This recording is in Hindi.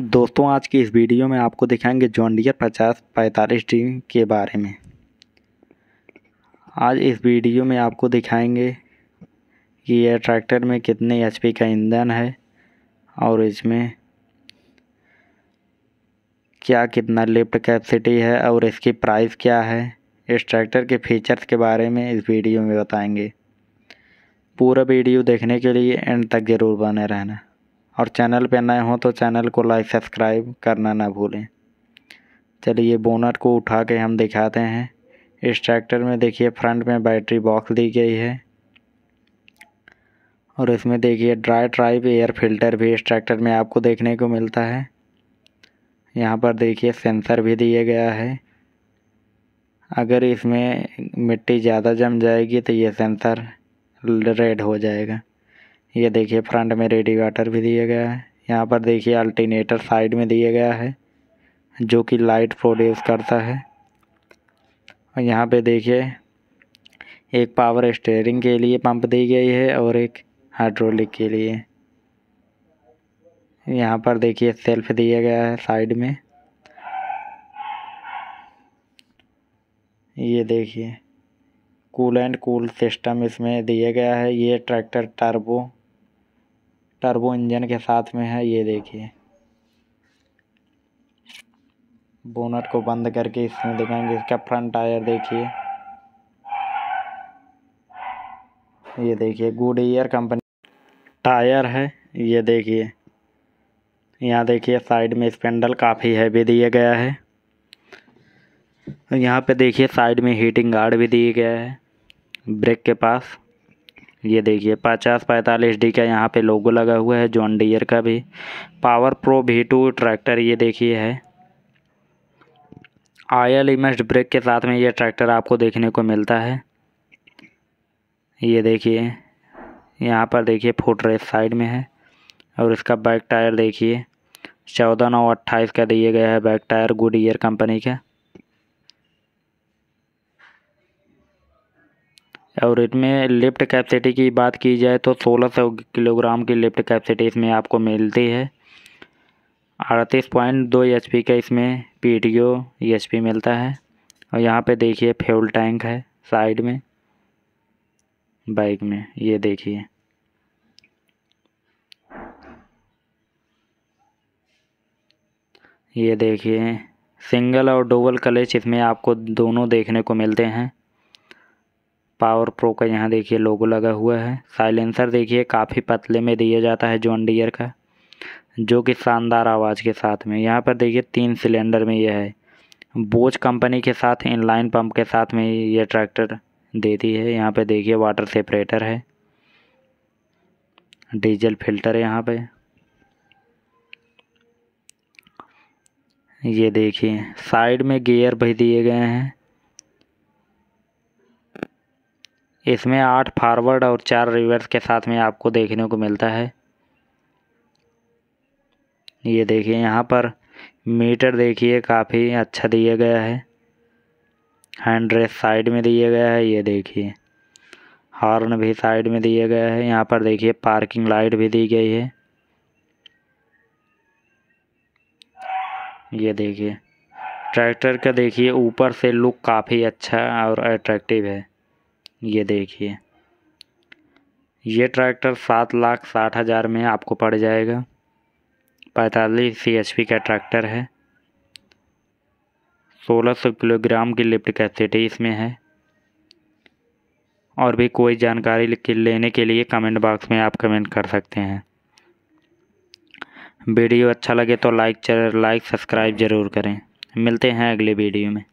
दोस्तों आज की इस वीडियो में आपको दिखाएंगे जॉन डियर पचास पैंतालीस डी के बारे में आज इस वीडियो में आपको दिखाएंगे कि यह ट्रैक्टर में कितने एचपी का ईंधन है और इसमें क्या कितना लिफ्ट कैपेसिटी है और इसकी प्राइस क्या है इस ट्रैक्टर के फीचर्स के बारे में इस वीडियो में बताएंगे पूरा वीडियो देखने के लिए एंड तक ज़रूर बने रहना और चैनल पर नए हों तो चैनल को लाइक सब्सक्राइब करना ना भूलें चलिए बोनट को उठा के हम दिखाते हैं इस ट्रैक्टर में देखिए फ्रंट में बैटरी बॉक्स दी गई है और इसमें देखिए ड्राई ट्राइप एयर फिल्टर भी इस ट्रैक्टर में आपको देखने को मिलता है यहाँ पर देखिए सेंसर भी दिया गया है अगर इसमें मिट्टी ज़्यादा जम जाएगी तो ये सेंसर रेड हो जाएगा ये देखिए फ्रंट में रेडिएटर भी दिया गया है यहाँ पर देखिए अल्टीनेटर साइड में दिया गया है जो कि लाइट प्रोड्यूस करता है और यहाँ पे देखिए एक पावर स्टेयरिंग के लिए पंप दी गई है और एक हाइड्रोलिक के लिए यहाँ पर देखिए सेल्फ दिया गया है साइड में ये देखिए कूल एंड कूल सिस्टम इसमें दिया गया है ये ट्रैक्टर टर्बो टर्बो इंजन के साथ में है ये देखिए बोनट को बंद करके इसमें दिखाएंगे इसका फ्रंट टायर देखिए ये देखिए गुड ईयर कंपनी टायर है ये देखिए यहाँ देखिए साइड में स्पेंडल काफ़ी हैवी दिया गया है यहाँ पे देखिए साइड में हीटिंग गार्ड भी दिया गया है ब्रेक के पास ये देखिए पचास पैंतालीस डी का यहाँ पे लोगो लगा हुआ है जॉन डियर का भी power pro V two tractor ये देखिए है आयल इमेस्ट ब्रेक के साथ में ये ट्रैक्टर आपको देखने को मिलता है ये देखिए यहाँ पर देखिए फुट रेस साइड में है और इसका बैक टायर देखिए चौदह नौ अट्ठाईस का दिया गया है back tyre Goodyear company का और इसमें लिफ्ट कैपेसिटी की बात की जाए तो 1600 किलोग्राम की लिफ्ट कैपेसिटी इसमें आपको मिलती है अड़तीस पॉइंट दो एच का इसमें पी टी ओ एच मिलता है और यहाँ पे देखिए फ्यूल टैंक है साइड में बाइक में ये देखिए ये देखिए सिंगल और डबल क्लच इसमें आपको दोनों देखने को मिलते हैं पावर प्रो का यहाँ देखिए लोगो लगा हुआ है साइलेंसर देखिए काफ़ी पतले में दिया जाता है जॉन डियर का जो कि शानदार आवाज़ के साथ में यहाँ पर देखिए तीन सिलेंडर में यह है बोझ कंपनी के साथ इनलाइन पंप के साथ में ये ट्रैक्टर देती है यहाँ पर देखिए वाटर सेपरेटर है डीजल फिल्टर है यहाँ पर ये देखिए साइड में गियर भी दिए गए हैं इसमें आठ फॉरवर्ड और चार रिवर्स के साथ में आपको देखने को मिलता है ये देखिए यहाँ पर मीटर देखिए काफ़ी अच्छा दिया गया है हैंड रेस साइड में दिया गया है ये देखिए हॉर्न भी साइड में दिया गया है यहाँ पर देखिए पार्किंग लाइट भी दी गई है ये देखिए ट्रैक्टर का देखिए ऊपर से लुक काफ़ी अच्छा और अट्रैक्टिव है ये देखिए ये ट्रैक्टर सात लाख साठ हज़ार में आपको पड़ जाएगा पैंतालीस सी एच पी का ट्रैक्टर है सोलह सौ किलोग्राम की लिफ्ट कैपेसिटी इसमें है और भी कोई जानकारी लेने के लिए कमेंट बॉक्स में आप कमेंट कर सकते हैं वीडियो अच्छा लगे तो लाइक लाइक सब्सक्राइब ज़रूर करें मिलते हैं अगले वीडियो में